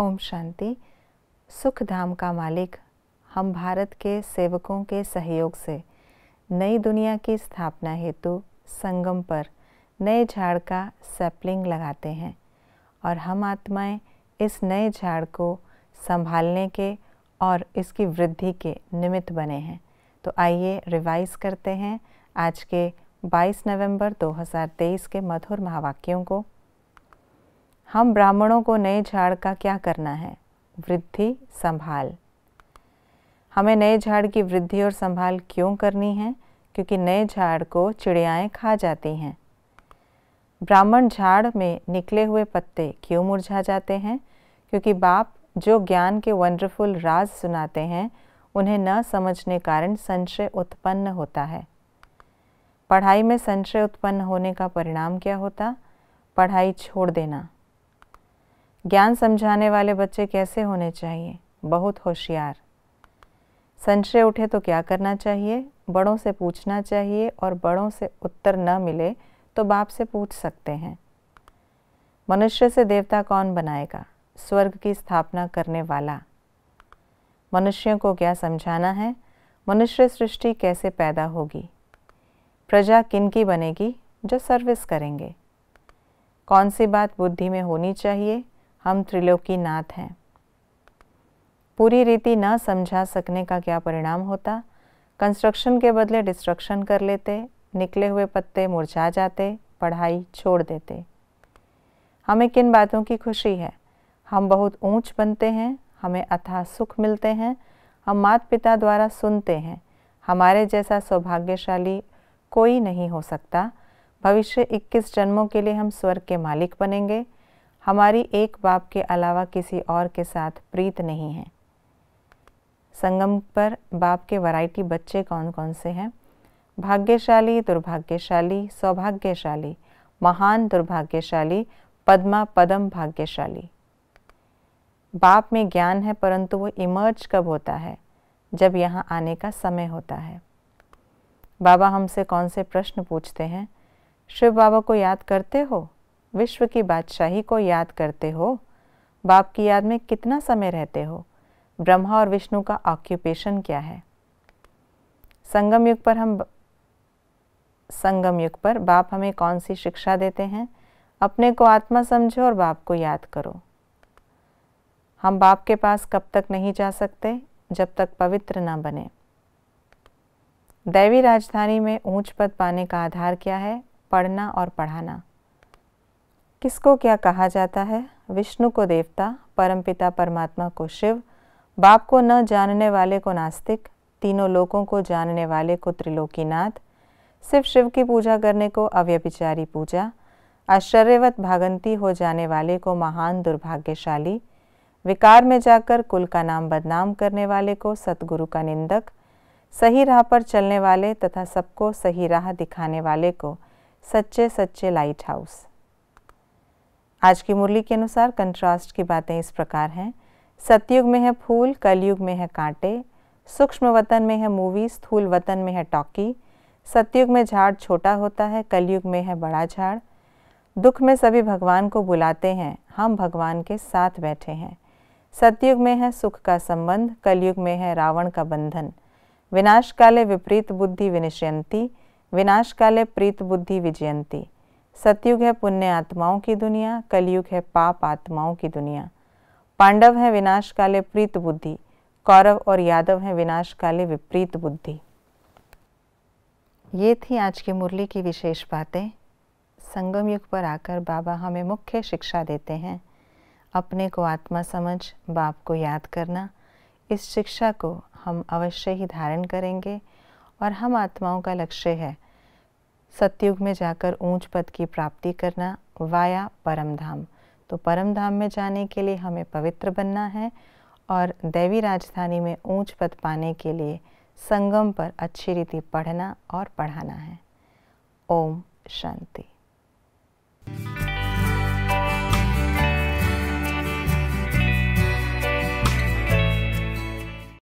ओम शांति सुख धाम का मालिक हम भारत के सेवकों के सहयोग से नई दुनिया की स्थापना हेतु संगम पर नए झाड़ का सैपलिंग लगाते हैं और हम आत्माएं इस नए झाड़ को संभालने के और इसकी वृद्धि के निमित्त बने हैं तो आइए रिवाइज करते हैं आज के 22 नवंबर 2023 के मधुर महावाक्यों को हम ब्राह्मणों को नए झाड़ का क्या करना है वृद्धि संभाल हमें नए झाड़ की वृद्धि और संभाल क्यों करनी है क्योंकि नए झाड़ को चिड़ियाएँ खा जाती हैं ब्राह्मण झाड़ में निकले हुए पत्ते क्यों मुरझा जाते हैं क्योंकि बाप जो ज्ञान के वंडरफुल राज सुनाते हैं उन्हें न समझने कारण संशय उत्पन्न होता है पढ़ाई में संशय उत्पन्न होने का परिणाम क्या होता पढ़ाई छोड़ देना ज्ञान समझाने वाले बच्चे कैसे होने चाहिए बहुत होशियार संशय उठे तो क्या करना चाहिए बड़ों से पूछना चाहिए और बड़ों से उत्तर न मिले तो बाप से पूछ सकते हैं मनुष्य से देवता कौन बनाएगा स्वर्ग की स्थापना करने वाला मनुष्यों को क्या समझाना है मनुष्य सृष्टि कैसे पैदा होगी प्रजा किन की बनेगी जो सर्विस करेंगे कौन सी बात बुद्धि में होनी चाहिए हम त्रिलोकी नाथ हैं पूरी रीति न समझा सकने का क्या परिणाम होता कंस्ट्रक्शन के बदले डिस्ट्रक्शन कर लेते निकले हुए पत्ते मुरझा जाते पढ़ाई छोड़ देते हमें किन बातों की खुशी है हम बहुत ऊंच बनते हैं हमें अथाह सुख मिलते हैं हम माता पिता द्वारा सुनते हैं हमारे जैसा सौभाग्यशाली कोई नहीं हो सकता भविष्य 21 जन्मों के लिए हम स्वर्ग के मालिक बनेंगे हमारी एक बाप के अलावा किसी और के साथ प्रीत नहीं है संगम पर बाप के वैरायटी बच्चे कौन कौन से हैं भाग्यशाली दुर्भाग्यशाली सौभाग्यशाली महान दुर्भाग्यशाली पद्मा पदम भाग्यशाली बाप में ज्ञान है परंतु वो इमर्ज कब होता है जब यहाँ आने का समय होता है बाबा हमसे कौन से प्रश्न पूछते हैं शिव बाबा को याद करते हो विश्व की बादशाही को याद करते हो बाप की याद में कितना समय रहते हो ब्रह्मा और विष्णु का ऑक्यूपेशन क्या है संगम युग पर हम संगम युग पर बाप हमें कौन सी शिक्षा देते हैं अपने को आत्मा समझो और बाप को याद करो हम बाप के पास कब तक नहीं जा सकते जब तक पवित्र ना बने दैवी राजधानी में ऊंच पद पाने का आधार क्या है पढ़ना और पढ़ाना किसको क्या कहा जाता है विष्णु को देवता परमपिता परमात्मा को शिव बाप को न जानने वाले को नास्तिक तीनों लोगों को जानने वाले को त्रिलोकीनाथ सिर्फ शिव की पूजा करने को अव्यभिचारी पूजा आश्चर्यवत भागंती हो जाने वाले को महान दुर्भाग्यशाली विकार में जाकर कुल का नाम बदनाम करने वाले को सतगुरु का निंदक सही राह पर चलने वाले तथा सबको सही राह दिखाने वाले को सच्चे सच्चे लाइट हाउस आज की मुरली के अनुसार कंट्रास्ट की बातें इस प्रकार हैं सतयुग में है फूल कलयुग में है कांटे सूक्ष्म वतन में है मूवी स्थूल वतन में है टॉकी सतयुग में झाड़ छोटा होता है कलयुग में है बड़ा झाड़ दुख में सभी भगवान को बुलाते हैं हम भगवान के साथ बैठे हैं सतयुग में है सुख का संबंध कलयुग में है रावण का बंधन विनाश काले विपरीत बुद्धि विनिशयंती विनाश काले प्रीत बुद्धि विजयंती सतयुग है पुण्य आत्माओं की दुनिया कलयुग है पाप आत्माओं की दुनिया पांडव है विनाश काले प्रीत बुद्धि कौरव और यादव है विनाश काले विपरीत बुद्धि ये थी आज की मुरली की विशेष बातें संगम युग पर आकर बाबा हमें मुख्य शिक्षा देते हैं अपने को आत्मा समझ बाप को याद करना इस शिक्षा को हम अवश्य ही धारण करेंगे और हम आत्माओं का लक्ष्य है सत्युग में जाकर ऊंच पद की प्राप्ति करना वाया परमधाम तो परमधाम में जाने के लिए हमें पवित्र बनना है और देवी राजधानी में ऊंच पद पाने के लिए संगम पर अच्छी रीति पढ़ना और पढ़ाना है ओम शांति